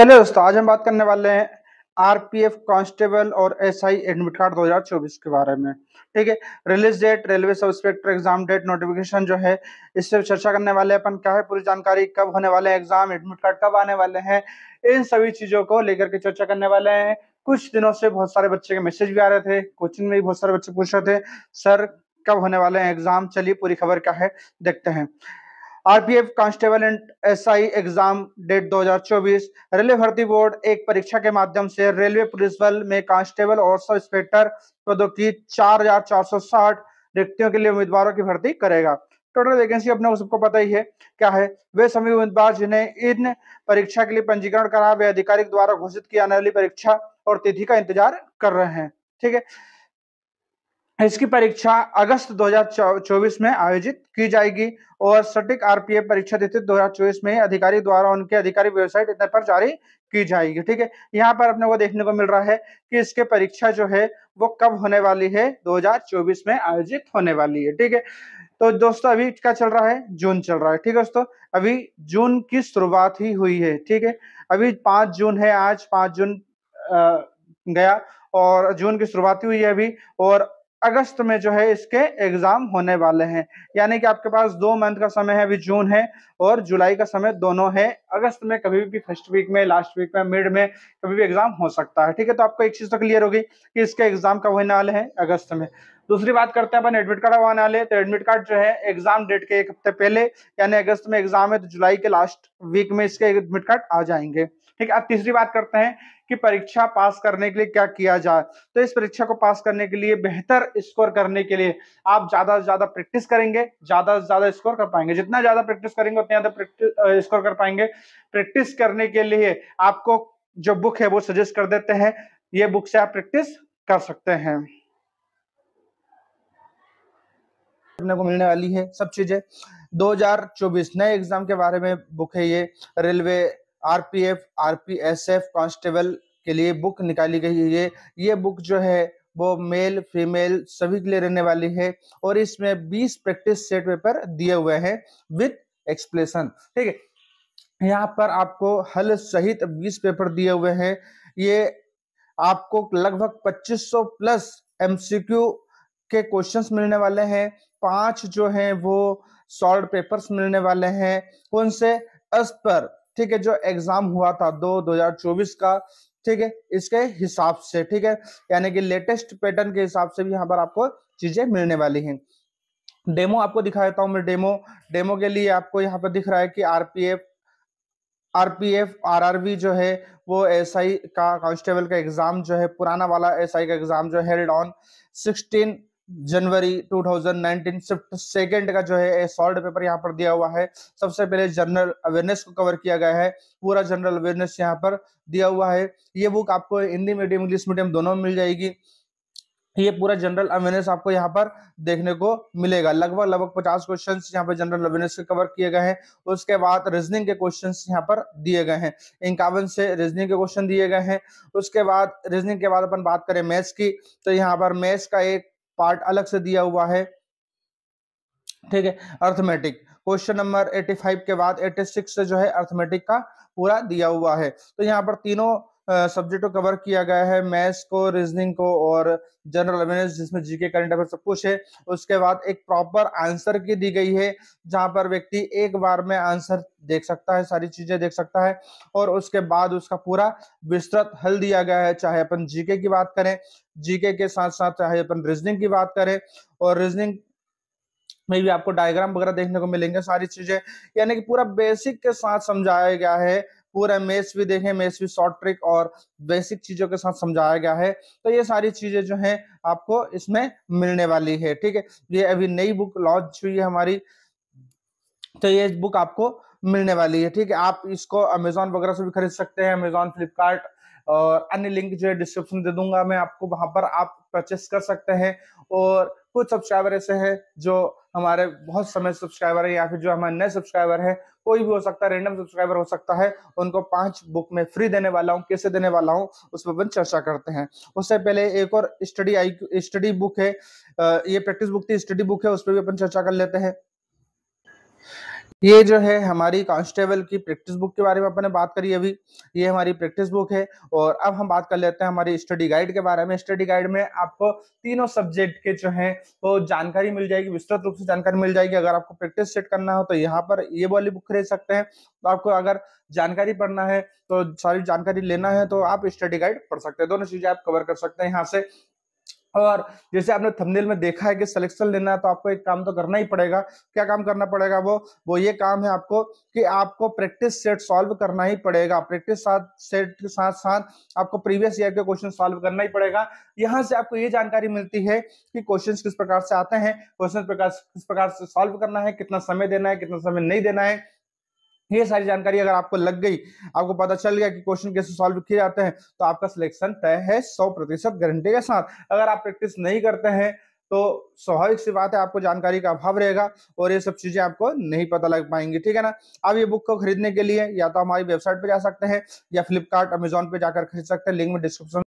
चले दोस्तों आज हम बात करने वाले हैं आरपीएफ कांस्टेबल और एसआई एडमिट कार्ड 2024 के बारे में ठीक है release date railway sub inspector exam date notification जो है इस पर चर्चा करने वाले अपन क्या है पूरी जानकारी कब होने वाले एग्जाम एडमिट कार्ड कब आने वाले हैं इन सभी चीजों को लेकर के चर्चा करने वाले हैं कुछ दिनों से बहुत सारे बच्चे के मैसेज भी आ रहे थे कोचिंग में भी बहुत सारे बच्चे पूछ रहे थे सर कब होने वाले हैं एग्जाम चलिए पूरी खबर क्या है देखते हैं RPF constable and SI exam date 2024 railway भर्ती बोर्ड एक परीक्षा के माध्यम से रेलवे पुलिस बल में कांस्टेबल और सब इंस्पेक्टर पदों की चार रिक्तियों के लिए उम्मीदवारों की भर्ती करेगा टोटल वैकेंसी अपने सबको पता ही है क्या है वे सभी उम्मीदवार जिन्हें इन परीक्षा के लिए पंजीकरण करा वे आधिकारिक द्वारा घोषित की जाने वाली परीक्षा और तिथि का इंतजार कर रहे हैं ठीक है इसकी परीक्षा अगस्त 2024 में आयोजित की जाएगी और सटीक आरपीए परीक्षा तिथि 2024 में अधिकारी द्वारा उनके अधिकारी वेबसाइट इतने पर जारी की जाएगी ठीक है यहाँ पर अपने को देखने को मिल रहा है कि इसके परीक्षा जो है वो कब होने वाली है 2024 में आयोजित होने वाली है ठीक है तो दोस्तों अभी क्या चल रहा है जून चल रहा है ठीक है दोस्तों अभी जून की शुरुआत ही हुई है ठीक है अभी पांच जून है आज पांच जून गया और जून की शुरुआत हुई है अभी और अगस्त में जो है इसके एग्जाम होने वाले हैं यानी कि आपके पास दो मंथ का समय है अभी जून है और जुलाई का समय दोनों है अगस्त में कभी भी फर्स्ट वीक में लास्ट वीक में मिड में कभी भी एग्जाम हो सकता है ठीक है तो आपको एक चीज तो क्लियर होगी कि इसके एग्जाम कब होने वाले हैं अगस्त में दूसरी बात करते हैं अपन एडमिट कार्ड आने वाले तो एडमिट कार्ड जो है एग्जाम डेट के एक हफ्ते पहले यानी अगस्त में एग्जाम है तो जुलाई के लास्ट वीक में इसके एडमिट कार्ड आ जाएंगे ठीक है अब तीसरी बात करते हैं कि परीक्षा पास करने के लिए क्या किया जाए तो इस परीक्षा को पास करने के लिए बेहतर स्कोर करने के लिए आप ज्यादा से ज्यादा प्रैक्टिस करेंगे ज्यादा से ज्यादा स्कोर कर पाएंगे जितना ज्यादा प्रैक्टिस करेंगे उतना ज्यादा स्कोर कर पाएंगे प्रैक्टिस करने के लिए आपको जो बुक है वो सजेस्ट कर देते हैं ये बुक से आप प्रैक्टिस कर सकते हैं अपने को मिलने वाली है सब चीजें 2024 नए एग्जाम के बारे में बुक है ये रेलवे आरपीएफ आरपीएसएफ कांस्टेबल के लिए बुक निकाली गई है ये ये बुक जो है वो मेल फीमेल सभी के लिए रहने वाली है और इसमें 20 प्रैक्टिस सेट पेपर दिए हुए हैं विथ एक्सप्लेन ठीक है यहाँ पर आपको हल सहित 20 पेपर दिए हुए हैं ये आपको लगभग 2500 प्लस एमसीक्यू के क्वेश्चंस मिलने वाले हैं पांच जो हैं वो सॉल्व पेपर्स मिलने वाले हैं कौन से अस्पर ठीक है जो एग्जाम हुआ था दो 2024 का ठीक है इसके हिसाब से ठीक है यानी कि लेटेस्ट पैटर्न के हिसाब से भी यहाँ पर आपको चीजें मिलने वाली हैं डेमो आपको दिखा देता हूँ मैं डेमो डेमो के लिए आपको यहाँ पर दिख रहा है कि आरपीएफ आरपीएफ आरआरबी जो है वो एसआई का कांस्टेबल का एग्जाम जो है पुराना वाला एसआई का एग्जाम जो है held on sixteen January 2019 shift second का जो है सॉल्ट पेपर यहाँ पर दिया हुआ है सबसे पहले जनरल अवेयरनेस को कवर किया गया है पूरा जनरल अवेयरनेस यहाँ पर दिया हुआ है ये बुक आपको हिंदी मीडियम इंग्लिश मीडियम दोनों में मिल जाएगी ये पूरा जनरल अवेयरनेस आपको यहाँ पर देखने को मिलेगा लगभग लगभग पचास क्वेश्चन यहाँ पर जनरल अवेयरनेस के कवर किए गए हैं उसके बाद रीजनिंग के क्वेश्चन यहाँ पर दिए गए हैं इक्यावन से रीजनिंग के क्वेश्चन दिए गए हैं उसके बाद रीजनिंग के बाद अपन बात करें मैथ्स की तो यहाँ पर मैथ्स का एक पार्ट अलग से दिया हुआ है ठीक है अर्थमेटिक क्वेश्चन नंबर 85 के बाद 86 से जो है अर्थमेटिक का पूरा दिया हुआ है तो यहाँ पर तीनों सब्जेक्ट को कवर किया गया है मैथ्स को रीजनिंग को और जनरल अवेयरनेस जिसमें जीके करंट अफेयर सब कुछ है उसके बाद एक प्रॉपर आंसर की दी गई है जहां पर व्यक्ति एक बार में आंसर देख सकता है सारी चीजें देख सकता है और उसके बाद उसका पूरा विस्तृत हल दिया गया है चाहे अपन जीके की बात करें जीके के साथ साथ चाहे अपन रीजनिंग की बात करें और रीजनिंग में भी आपको डायग्राम वगैरह देखने को मिलेंगे सारी चीजें यानी कि पूरा बेसिक के साथ समझाया गया है पूरा मेस भी देखें मेस भी शॉर्ट ट्रिक और बेसिक चीजों के साथ समझाया गया है तो ये सारी चीजें जो है आपको इसमें मिलने वाली है ठीक है ये अभी नई बुक लॉन्च हुई है हमारी तो ये बुक आपको मिलने वाली है ठीक है आप इसको अमेजोन वगैरह से भी खरीद सकते हैं अमेजोन फ्लिपकार्ट और अन्य लिंक जो है डिस्क्रिप्शन दे दूंगा मैं आपको वहां पर आप परचेस कर सकते हैं और कुछ सब्सक्राइबर ऐसे हैं जो हमारे बहुत समय सब्सक्राइबर है या फिर जो हमारे नए सब्सक्राइबर हैं कोई भी हो सकता है रेंडम सब्सक्राइबर हो सकता है उनको पांच बुक में फ्री देने वाला हूँ कैसे देने वाला हूँ उस पर अपन चर्चा करते हैं उससे पहले एक और स्टडी आई स्टडी बुक है ये प्रैक्टिस बुक थी स्टडी बुक है उस पर भी अपन चर्चा कर लेते हैं ये जो है हमारी कांस्टेबल की प्रैक्टिस बुक के बारे में अपने बात करी अभी ये हमारी प्रैक्टिस बुक है और अब हम बात कर लेते हैं हमारी स्टडी गाइड के बारे में स्टडी गाइड में आपको तीनों सब्जेक्ट के जो है वो तो जानकारी मिल जाएगी विस्तृत रूप से जानकारी मिल जाएगी अगर आपको प्रैक्टिस सेट करना हो तो यहाँ पर ये वाली बुक खरीद सकते हैं तो आपको अगर जानकारी पढ़ना है तो सारी जानकारी लेना है तो आप स्टडी गाइड पढ़ सकते हैं दोनों चीजें आप कवर कर सकते हैं यहाँ से और जैसे आपने थंबनेल में देखा है कि सिलेक्शन लेना है तो आपको एक काम तो करना ही पड़ेगा क्या काम करना पड़ेगा वो वो ये काम है आपको कि आपको प्रैक्टिस सेट सॉल्व करना ही पड़ेगा प्रैक्टिस साथ सेट के साथ साथ आपको प्रीवियस ईयर के क्वेश्चन सॉल्व करना ही पड़ेगा यहाँ से आपको ये जानकारी मिलती है कि क्वेश्चन किस प्रकार से आते हैं क्वेश्चन किस प्रकार से सॉल्व करना है कितना समय देना है कितना समय नहीं देना है ये सारी जानकारी अगर आपको लग गई आपको पता चल गया कि क्वेश्चन कैसे सॉल्व किए जाते हैं तो आपका सिलेक्शन तय है सौ प्रतिशत गारंटी के साथ अगर आप प्रैक्टिस नहीं करते हैं तो स्वाभाविक सी बात है आपको जानकारी का अभाव रहेगा और ये सब चीजें आपको नहीं पता लग पाएंगी ठीक है ना आप ये बुक को खरीदने के लिए या तो हमारी वेबसाइट पे जा सकते हैं या फ्लिपकार्ट अमेजोन पे जाकर खरीद सकते हैं लिंक में डिस्क्रिप्शन